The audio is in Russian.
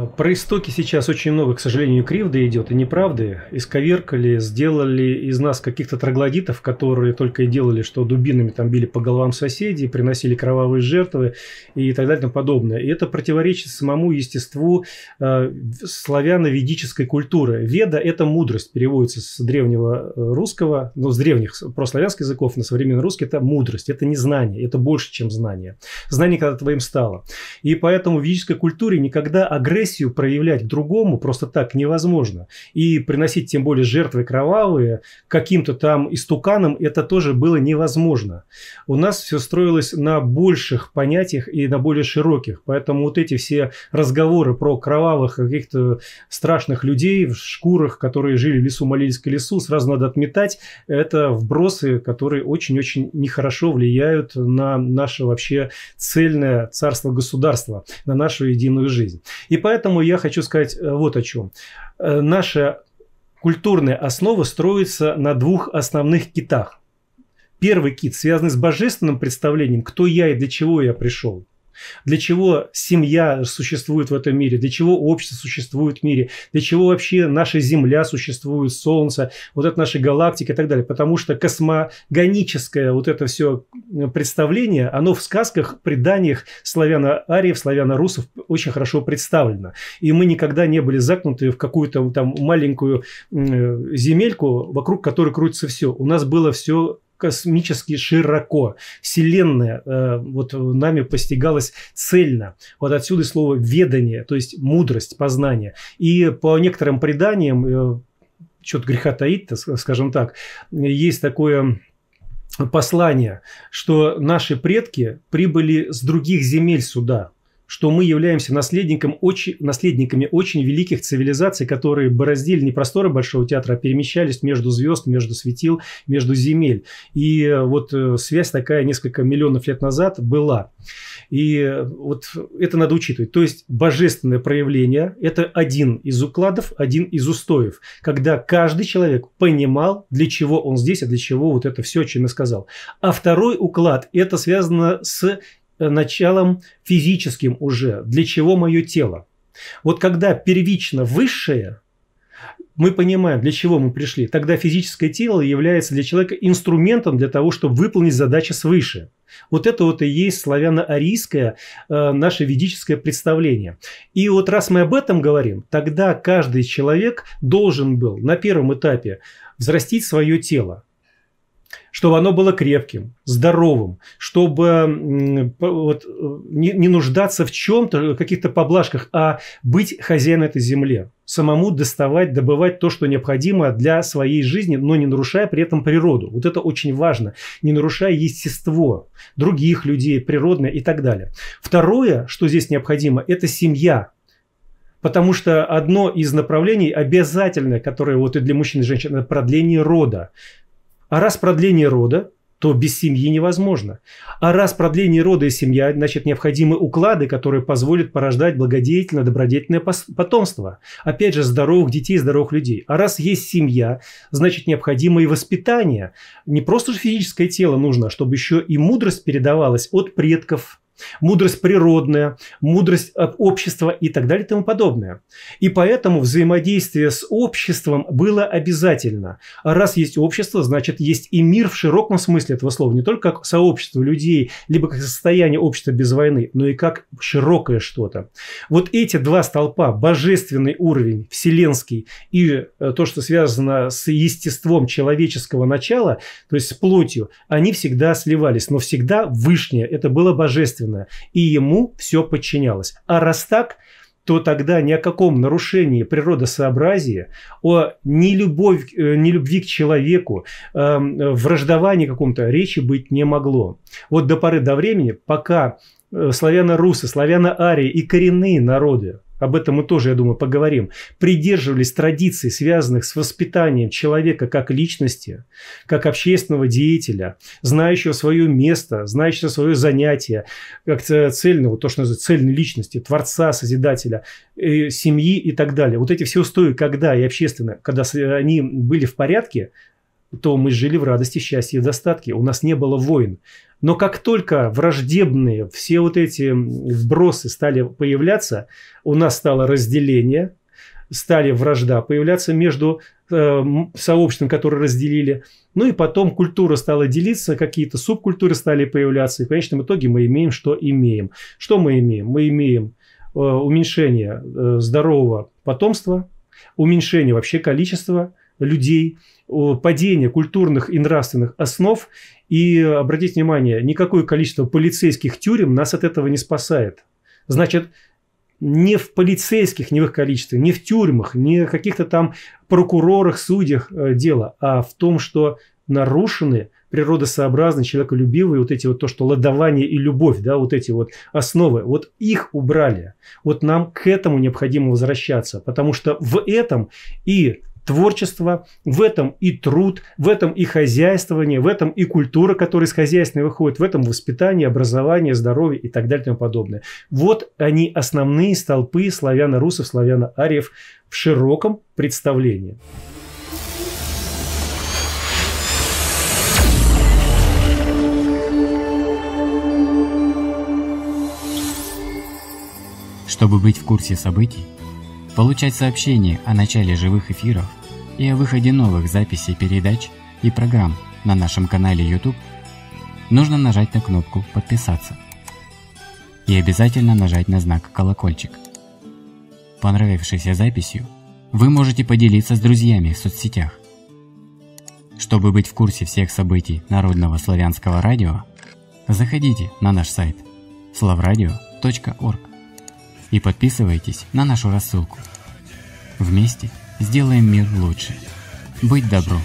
А, про истоки сейчас очень много, к сожалению, кривды идет и неправды. Исковеркали, сделали из нас каких-то троглодитов, которые только и делали, что дубинами там били по головам соседей, приносили кровавые жертвы и так далее и тому подобное. И это противоречит самому естеству э, славяно-ведической культуры. Веда – это мудрость, переводится с древнего э, русского, ну, с древних прославянских языков на современный русский – это мудрость, это не знание, это больше, чем знание. Знание когда твоим стало. И поэтому в ведической культуре никогда агрессия агрессию проявлять к другому просто так невозможно. И приносить тем более жертвы кровавые каким-то там истуканам это тоже было невозможно. У нас все строилось на больших понятиях и на более широких. Поэтому вот эти все разговоры про кровавых каких-то страшных людей в шкурах, которые жили в лесу, молились к лесу, сразу надо отметать. Это вбросы, которые очень-очень нехорошо влияют на наше вообще цельное царство-государство, на нашу единую жизнь. И поэтому Поэтому я хочу сказать э, вот о чем. Э, наша культурная основа строится на двух основных китах. Первый кит связан с божественным представлением, кто я и для чего я пришел – для чего семья существует в этом мире? Для чего общество существует в мире? Для чего вообще наша Земля существует, Солнце, вот это наша галактика и так далее? Потому что космогоническое вот это все э, представление, оно в сказках, преданиях славяно-ариев, славяно-русов очень хорошо представлено. И мы никогда не были закнуты в какую-то там маленькую э, земельку, вокруг которой крутится все. У нас было все космически широко. Вселенная э, вот нами постигалась цельно. Вот отсюда слово «ведание», то есть мудрость, познание. И по некоторым преданиям, э, что-то греха таит, скажем так, есть такое послание, что наши предки прибыли с других земель сюда – что мы являемся наследником очень, наследниками очень великих цивилизаций, которые бороздили не просторы Большого театра, а перемещались между звезд, между светил, между земель. И э, вот э, связь такая несколько миллионов лет назад была. И э, вот это надо учитывать. То есть божественное проявление – это один из укладов, один из устоев, когда каждый человек понимал, для чего он здесь, а для чего вот это все, о чем я сказал. А второй уклад – это связано с Э, началом физическим уже. Для чего мое тело? Вот когда первично высшее, мы понимаем, для чего мы пришли. Тогда физическое тело является для человека инструментом для того, чтобы выполнить задачи свыше. Вот это вот и есть славяно-арийское э, наше ведическое представление. И вот раз мы об этом говорим, тогда каждый человек должен был на первом этапе взрастить свое тело чтобы оно было крепким, здоровым, чтобы вот, э, не, не нуждаться в чем-то, в э, каких-то поблажках, а быть хозяином этой земли, самому доставать, добывать то, что необходимо для своей жизни, но не нарушая при этом природу. Вот это очень важно, не нарушая естество других людей, природное и так далее. Второе, что здесь необходимо, это семья, Потому что одно из направлений обязательное, которое вот и для мужчин и женщин, это продление рода. А раз продление рода, то без семьи невозможно. А раз продление рода и семья, значит, необходимы уклады, которые позволят порождать благодетельное, добродетельное потомство. Опять же, здоровых детей, здоровых людей. А раз есть семья, значит, необходимо и воспитание. Не просто же физическое тело нужно, а чтобы еще и мудрость передавалась от предков мудрость природная, мудрость общества и так далее и тому подобное. И поэтому взаимодействие с обществом было обязательно. А раз есть общество, значит есть и мир в широком смысле этого слова, не только как сообщество людей, либо как состояние общества без войны, но и как широкое что-то. Вот эти два столпа, божественный уровень, вселенский, и э, то, что связано с естеством человеческого начала, то есть с плотью, они всегда сливались, но всегда вышнее, это было божественное божественное, и ему все подчинялось. А раз так, то тогда ни о каком нарушении природосообразия, о нелюбовь, э, нелюбви к человеку, эм, враждовании каком-то речи быть не могло. Вот до поры до времени, пока э, славяно-русы, славяно-арии и коренные народы об этом мы тоже, я думаю, поговорим, придерживались традиций, связанных с воспитанием человека как личности, как общественного деятеля, знающего свое место, знающего свое занятие, как цельного, то, что называется, цельной личности, творца, созидателя, э, семьи и так далее. Вот эти все устои, когда и общественно, когда они были в порядке, то мы жили в радости, счастье и достатке. У нас не было войн. Но как только враждебные все вот эти вбросы стали появляться, у нас стало разделение, стали вражда появляться между э, сообществом, которое разделили. Ну и потом культура стала делиться, какие-то субкультуры стали появляться. И в конечном итоге мы имеем, что имеем. Что мы имеем? Мы имеем э, уменьшение э, здорового потомства, уменьшение вообще количества людей, падение культурных и нравственных основ. И обратите внимание, никакое количество полицейских тюрем нас от этого не спасает. Значит, не в полицейских, не в их количестве, не в тюрьмах, не в каких-то там прокурорах, судьях э, дело, а в том, что нарушены природосообразные, человеколюбивые, вот эти вот то, что ладование и любовь, да, вот эти вот основы, вот их убрали. Вот нам к этому необходимо возвращаться, потому что в этом и творчество, в этом и труд, в этом и хозяйствование, в этом и культура, которая из хозяйственной выходит, в этом воспитание, образование, здоровье и так далее и тому подобное. Вот они основные столпы славяно-русов, славяно-ариев в широком представлении. Чтобы быть в курсе событий, получать сообщения о начале живых эфиров и о выходе новых записей передач и программ на нашем канале YouTube, нужно нажать на кнопку «Подписаться» и обязательно нажать на знак «Колокольчик». Понравившейся записью вы можете поделиться с друзьями в соцсетях. Чтобы быть в курсе всех событий Народного славянского радио, заходите на наш сайт slavradio.org и подписывайтесь на нашу рассылку. Вместе сделаем мир лучше. Быть добро!